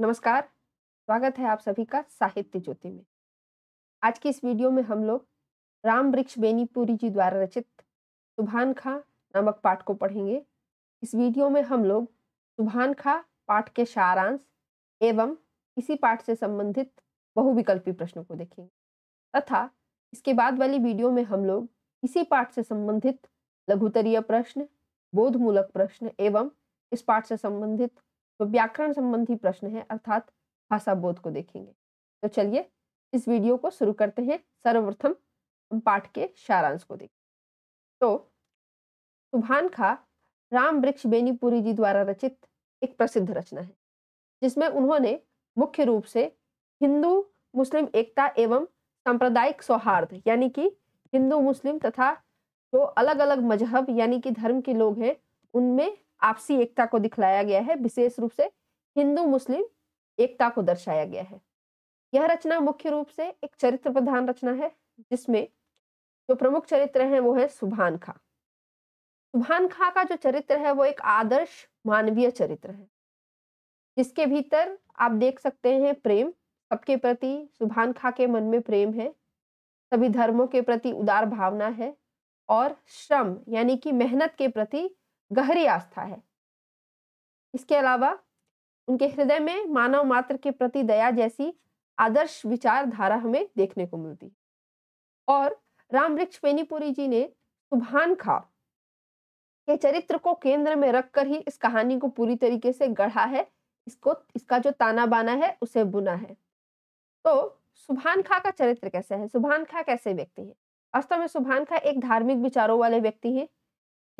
नमस्कार स्वागत है आप सभी का साहित्य ज्योति में आज की इस वीडियो में हम लोग राम वृक्ष बेनीपुरी जी द्वारा रचित सुभान खां नामक पाठ को पढ़ेंगे इस वीडियो में हम लोग सुभान खां पाठ के सारांश एवं इसी पाठ से संबंधित बहुविकल्पी प्रश्नों को देखेंगे तथा इसके बाद वाली वीडियो में हम लोग इसी पाठ से संबंधित लघुतरीय प्रश्न बोधमूलक प्रश्न एवं इस पाठ से संबंधित तो व्याकरण संबंधी प्रश्न है अर्थात भाषा बोध को देखेंगे तो चलिए इस वीडियो को शुरू करते हैं सर्वप्रथम पाठ के सारांश को देखें तो सुभान खा राम वृक्ष बेनीपुरी जी द्वारा रचित एक प्रसिद्ध रचना है जिसमें उन्होंने मुख्य रूप से हिंदू मुस्लिम एकता एवं सांप्रदायिक सौहार्द यानी कि हिंदू मुस्लिम तथा जो अलग अलग मजहब यानी कि धर्म के लोग हैं उनमें आपसी एकता को दिखलाया गया है विशेष रूप से हिंदू मुस्लिम एकता को दर्शाया गया है यह रचना मुख्य रूप से एक चरित्र प्रधान रचना है जिसमें जो प्रमुख चरित्र है वो है सुभान खा सुभान खा का जो चरित्र है वो एक आदर्श मानवीय चरित्र है जिसके भीतर आप देख सकते हैं प्रेम सबके प्रति सुभान खा के मन में प्रेम है सभी धर्मों के प्रति उदार भावना है और श्रम यानी कि मेहनत के प्रति गहरी आस्था है इसके अलावा उनके हृदय में मानव मात्र के प्रति दया जैसी आदर्श विचारधारा हमें देखने को मिलती है और रामवृक्ष पेनीपुरी जी ने सुभान खा के चरित्र को केंद्र में रखकर ही इस कहानी को पूरी तरीके से गढ़ा है इसको इसका जो ताना बाना है उसे बुना है तो सुभान खा का चरित्र कैसे है सुभान खा कैसे व्यक्ति है वास्तव में सुभान खा एक धार्मिक विचारों वाले व्यक्ति हैं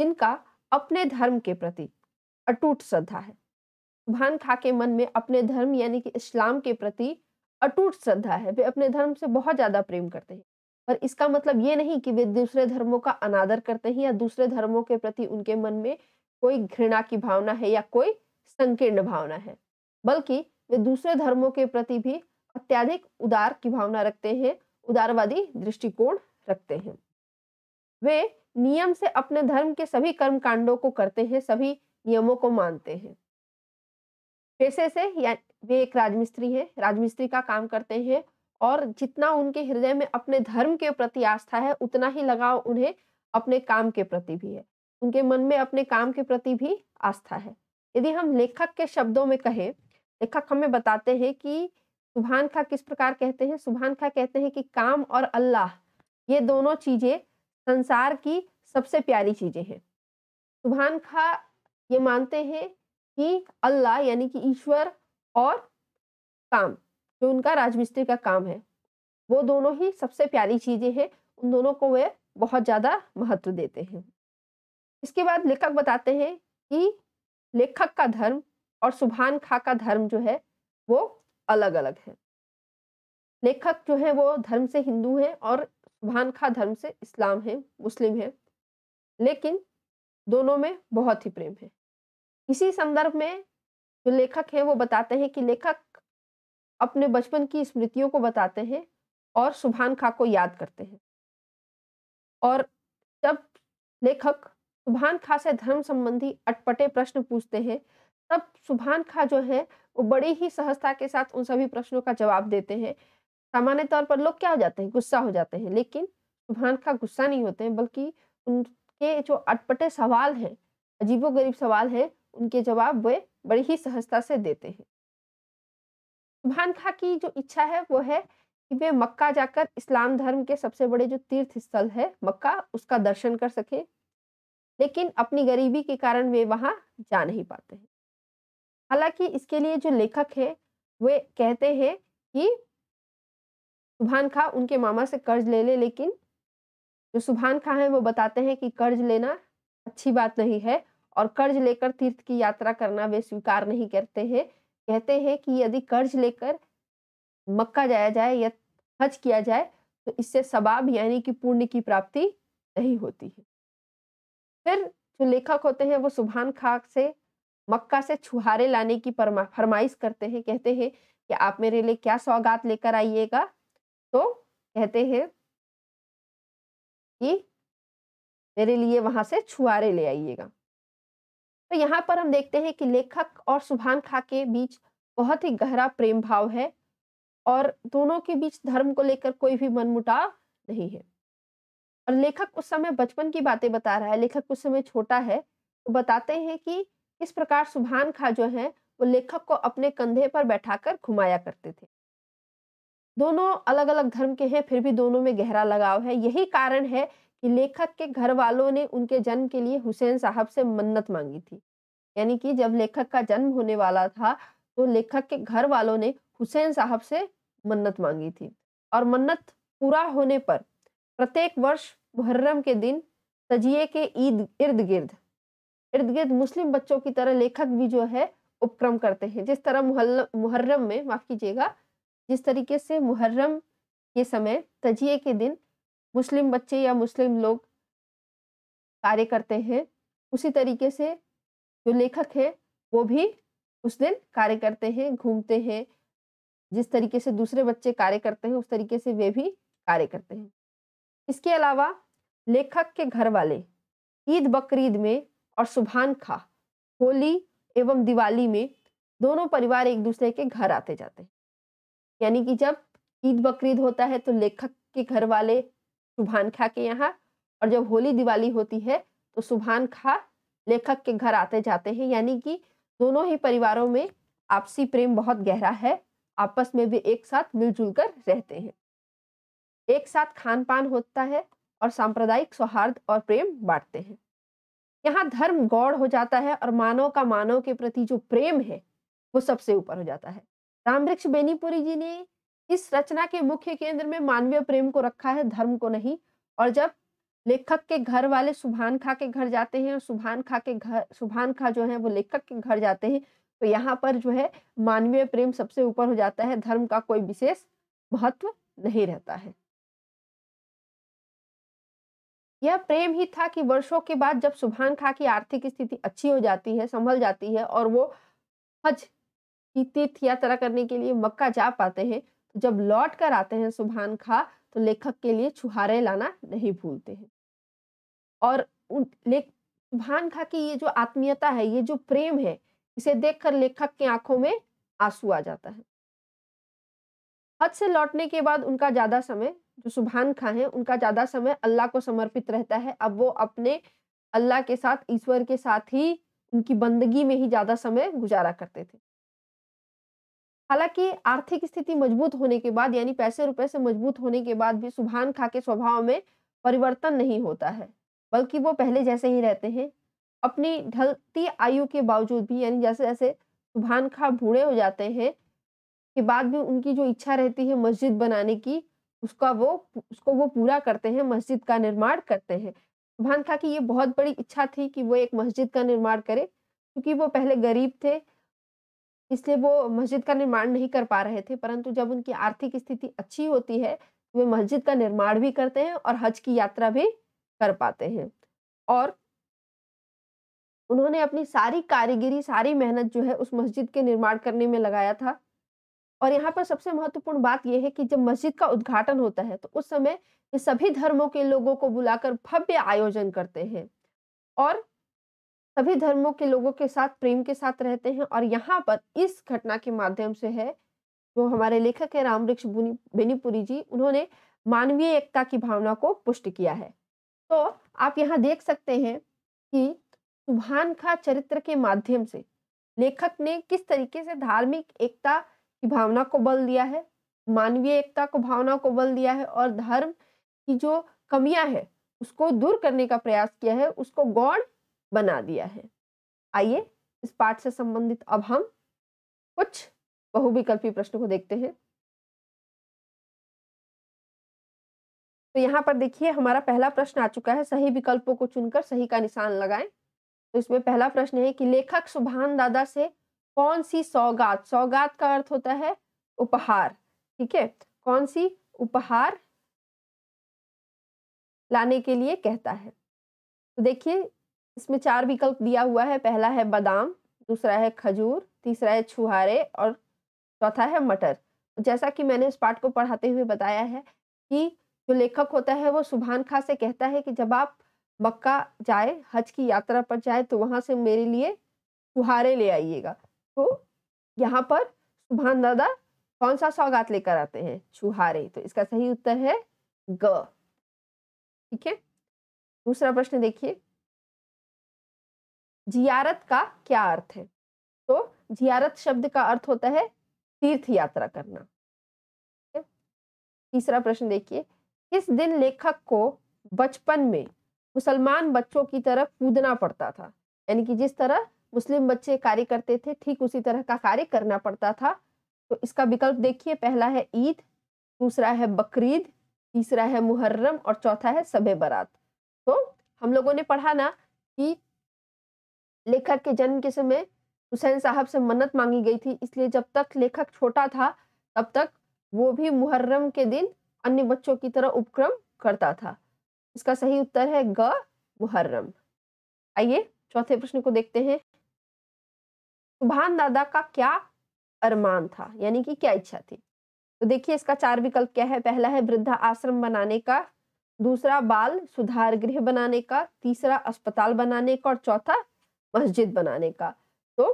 जिनका अपने धर्म के प्रति अटूट श्रद्धा है सुभान खा के मन में अपने धर्म यानी कि इस्लाम के प्रति अटूट श्रद्धा है वे अपने धर्म से बहुत ज्यादा प्रेम करते हैं पर इसका मतलब ये नहीं कि वे दूसरे धर्मों का अनादर करते हैं या दूसरे धर्मों के प्रति उनके मन में कोई घृणा की भावना है या कोई संकीर्ण भावना है बल्कि वे दूसरे धर्मों के प्रति भी अत्याधिक उदार की भावना रखते हैं उदारवादी दृष्टिकोण रखते हैं वे नियम से अपने धर्म के सभी कर्म कांडों को करते हैं सभी नियमों को मानते हैं पैसे से या वे एक राजमिस्त्री है राजमिस्त्री का काम करते हैं और जितना उनके हृदय में अपने धर्म के प्रति आस्था है उतना ही लगाव उन्हें अपने काम के प्रति भी है उनके मन में अपने काम के प्रति भी आस्था है यदि हम लेखक के शब्दों में कहें लेखक हमें बताते हैं कि सुभान खा किस प्रकार कहते हैं सुभान खा कहते हैं कि काम और अल्लाह ये दोनों चीजें संसार की सबसे प्यारी चीज़ें हैं सुबहान खा ये मानते हैं कि अल्लाह यानी कि ईश्वर और काम जो उनका राजमिस्त्री का काम है वो दोनों ही सबसे प्यारी चीज़ें हैं उन दोनों को वे बहुत ज़्यादा महत्व देते हैं इसके बाद लेखक बताते हैं कि लेखक का धर्म और सुबहान खा का धर्म जो है वो अलग अलग है लेखक जो है वो धर्म से हिंदू हैं और भान खां धर्म से इस्लाम है मुस्लिम है लेकिन दोनों में बहुत ही प्रेम है इसी संदर्भ में जो लेखक हैं वो बताते हैं कि लेखक अपने बचपन की स्मृतियों को बताते हैं और सुभान खा को याद करते हैं और जब लेखक सुभान खा से धर्म संबंधी अटपटे प्रश्न पूछते हैं तब सुभान खा जो है वो बड़ी ही सहजता के साथ उन सभी प्रश्नों का जवाब देते हैं सामान्य तौर पर लोग क्या हो जाते हैं गुस्सा हो जाते हैं लेकिन सुभान खां गुस्सा नहीं होते हैं बल्कि उनके जो अटपटे सवाल हैं अजीबो गरीब सवाल हैं उनके जवाब वे बड़ी ही सहजता से देते हैं सुभान खां की जो इच्छा है वो है कि वे मक्का जाकर इस्लाम धर्म के सबसे बड़े जो तीर्थ स्थल है मक्का उसका दर्शन कर सके लेकिन अपनी गरीबी के कारण वे वहाँ जा नहीं पाते हैं हालांकि इसके लिए जो लेखक है वे कहते हैं कि सुभान खां उनके मामा से कर्ज ले ले लेकिन जो सुभान खां हैं वो बताते हैं कि कर्ज लेना अच्छी बात नहीं है और कर्ज लेकर तीर्थ की यात्रा करना वे स्वीकार नहीं करते हैं कहते हैं कि यदि कर्ज लेकर मक्का जाया जाए या हज किया जाए तो इससे सबाब यानी कि पुण्य की प्राप्ति नहीं होती है फिर जो लेखक होते हैं वो सुभान खाक से मक्का से छुहारे लाने की फरमाइश करते हैं कहते हैं कि आप मेरे लिए क्या सौगात लेकर आइएगा तो कहते हैं कि मेरे लिए वहां से छुआरे ले आइएगा तो यहाँ पर हम देखते हैं कि लेखक और सुभान खा के बीच बहुत ही गहरा प्रेम भाव है और दोनों के बीच धर्म को लेकर कोई भी मनमुटाव नहीं है और लेखक उस समय बचपन की बातें बता रहा है लेखक उस समय छोटा है तो बताते हैं कि इस प्रकार सुभान खा जो है वो लेखक को अपने कंधे पर बैठाकर घुमाया करते थे दोनों अलग अलग धर्म के हैं फिर भी दोनों में गहरा लगाव है यही कारण है कि लेखक के घर वालों ने उनके जन्म के लिए हुसैन साहब से मन्नत मांगी थी यानी कि जब लेखक का जन्म होने वाला था तो लेखक के घर वालों ने हुसैन साहब से मन्नत मांगी थी और मन्नत पूरा होने पर प्रत्येक वर्ष मुहर्रम के दिन तजिए के ईद इर्द गिर्द इर्द गिर्द मुस्लिम बच्चों की तरह लेखक भी जो है उपक्रम करते हैं जिस तरह मुहर्रम में माफ कीजिएगा जिस तरीके से मुहर्रम के समय तजिए के दिन मुस्लिम बच्चे या मुस्लिम लोग कार्य करते हैं उसी तरीके से जो लेखक है वो भी उस दिन कार्य करते हैं घूमते हैं जिस तरीके से दूसरे बच्चे कार्य करते हैं उस तरीके से वे भी कार्य करते हैं इसके अलावा लेखक के घर वाले ईद बकरीद में और सुबहान खा होली एवं दिवाली में दोनों परिवार एक दूसरे के घर आते जाते हैं यानी कि जब ईद बकरीद होता है तो लेखक के घर वाले सुभान खा के यहाँ और जब होली दिवाली होती है तो सुभान खा लेखक के घर आते जाते हैं यानी कि दोनों ही परिवारों में आपसी प्रेम बहुत गहरा है आपस में भी एक साथ मिलजुल कर रहते हैं एक साथ खान पान होता है और सांप्रदायिक सौहार्द और प्रेम बांटते हैं यहाँ धर्म गौड़ हो जाता है और मानव का मानव के प्रति जो प्रेम है वो सबसे ऊपर हो जाता है रामवृक्ष बेनीपुरी जी ने इस रचना के मुख्य केंद्र में मानवीय प्रेम को रखा है धर्म को नहीं और जब लेखक के घर वाले सुभान खा के घर जाते हैं और सुभान खा के घर सुभान खा जो है वो लेखक के घर जाते हैं तो यहाँ पर जो है मानवीय प्रेम सबसे ऊपर हो जाता है धर्म का कोई विशेष महत्व नहीं रहता है यह प्रेम ही था कि वर्षों के बाद जब सुभान खा की आर्थिक स्थिति अच्छी हो जाती है संभल जाती है और वो हज की तीर्थ यात्रा करने के लिए मक्का जा पाते हैं तो जब लौट कर आते हैं सुभान खा तो लेखक के लिए छुहारे लाना नहीं भूलते हैं और लेख खा की ये जो आत्मीयता है ये जो प्रेम है इसे देखकर लेखक की आंखों में आंसू आ जाता है हज से लौटने के बाद उनका ज़्यादा समय जो सुभान खा है उनका ज़्यादा समय अल्लाह को समर्पित रहता है अब वो अपने अल्लाह के साथ ईश्वर के साथ ही उनकी बंदगी में ही ज़्यादा समय गुजारा करते थे हालांकि आर्थिक स्थिति मजबूत होने के बाद यानी पैसे रुपए से मजबूत होने के बाद भी सुभान खा के स्वभाव में परिवर्तन नहीं होता है बल्कि वो पहले जैसे ही रहते हैं अपनी ढलती आयु के बावजूद भी यानी जैसे जैसे सुभान खा बूढ़े हो जाते हैं के बाद भी उनकी जो इच्छा रहती है मस्जिद बनाने की उसका वो उसको वो पूरा करते हैं मस्जिद का निर्माण करते हैं सुभान खा की ये बहुत बड़ी इच्छा थी कि वो एक मस्जिद का निर्माण करे क्योंकि वो पहले गरीब थे इसलिए वो मस्जिद का निर्माण नहीं कर पा रहे थे परंतु जब उनकी आर्थिक स्थिति अच्छी होती है वे मस्जिद का निर्माण भी करते हैं और हज की यात्रा भी कर पाते हैं और उन्होंने अपनी सारी कारीगिरी सारी मेहनत जो है उस मस्जिद के निर्माण करने में लगाया था और यहाँ पर सबसे महत्वपूर्ण बात यह है कि जब मस्जिद का उद्घाटन होता है तो उस समय ये सभी धर्मों के लोगों को बुलाकर भव्य आयोजन करते हैं और सभी धर्मों के लोगों के साथ प्रेम के साथ रहते हैं और यहाँ पर इस घटना के माध्यम से है जो हमारे लेखक है रामवृक्ष बेनीपुरी जी उन्होंने मानवीय एकता की भावना को पुष्ट किया है तो आप यहाँ देख सकते हैं कि सुभान खा चरित्र के माध्यम से लेखक ने किस तरीके से धार्मिक एकता की भावना को बल दिया है मानवीय एकता को भावना को बल दिया है और धर्म की जो कमियां है उसको दूर करने का प्रयास किया है उसको गौड़ बना दिया है आइए इस पाठ से संबंधित अब हम कुछ बहुविकल्पी प्रश्न को देखते हैं तो यहाँ पर देखिए हमारा पहला प्रश्न आ चुका है सही विकल्पों को चुनकर सही का निशान लगाएं तो इसमें पहला प्रश्न है कि लेखक सुभान दादा से कौन सी सौगात सौगात का अर्थ होता है उपहार ठीक है कौन सी उपहार लाने के लिए कहता है तो देखिए इसमें चार विकल्प दिया हुआ है पहला है बादाम दूसरा है खजूर तीसरा है छुहारे और चौथा है मटर तो जैसा कि मैंने इस पाठ को पढ़ाते हुए बताया है कि जो लेखक होता है वो सुभान खां से कहता है कि जब आप मक्का जाए हज की यात्रा पर जाए तो वहाँ से मेरे लिए छुहारे ले आइएगा तो यहाँ पर सुभान दादा कौन सा सौगात लेकर आते हैं छुहारे तो इसका सही उत्तर है ग ठीक है दूसरा प्रश्न देखिए जियारत का क्या अर्थ है तो जियारत शब्द का अर्थ होता है तीर्थ यात्रा करना तीसरा प्रश्न देखिए किस दिन लेखक को बचपन में मुसलमान बच्चों की तरह कूदना पड़ता था यानी कि जिस तरह मुस्लिम बच्चे कार्य करते थे ठीक उसी तरह का कार्य करना पड़ता था तो इसका विकल्प देखिए पहला है ईद दूसरा है बकरीद तीसरा है मुहर्रम और चौथा है सबे बारात तो हम लोगों ने पढ़ा ना कि लेखक के जन्म के समय हुसैन साहब से मन्नत मांगी गई थी इसलिए जब तक लेखक छोटा था तब तक वो भी मुहर्रम के दिन अन्य बच्चों की तरह उपक्रम करता था इसका सही उत्तर है ग मुहर्रम आइए चौथे प्रश्न को देखते हैं सुभान दादा का क्या अरमान था यानी कि क्या इच्छा थी तो देखिए इसका चार विकल्प क्या है पहला है वृद्धा आश्रम बनाने का दूसरा बाल सुधार गृह बनाने का तीसरा अस्पताल बनाने का और चौथा मस्जिद बनाने का तो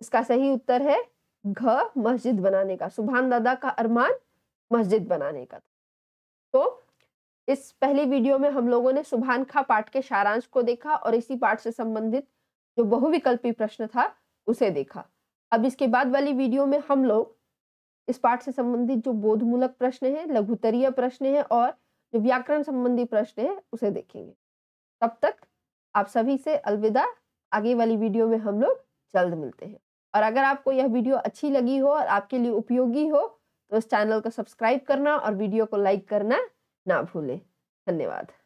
इसका सही उत्तर है घ मस्जिद बनाने का सुभान दादा का अरमान मस्जिद बनाने का तो इस पहली वीडियो में हम लोगों ने सुभान खा पाठ के सारांश को देखा और इसी पाठ से संबंधित जो बहुविकल्पी प्रश्न था उसे देखा अब इसके बाद वाली वीडियो में हम लोग इस पाठ से संबंधित जो बोधमूलक प्रश्न है लघुतरीय प्रश्न है और जो व्याकरण संबंधी प्रश्न है उसे देखेंगे तब तक आप सभी से अलविदा आगे वाली वीडियो में हम लोग जल्द मिलते हैं और अगर आपको यह वीडियो अच्छी लगी हो और आपके लिए उपयोगी हो तो इस चैनल को सब्सक्राइब करना और वीडियो को लाइक करना ना भूलें धन्यवाद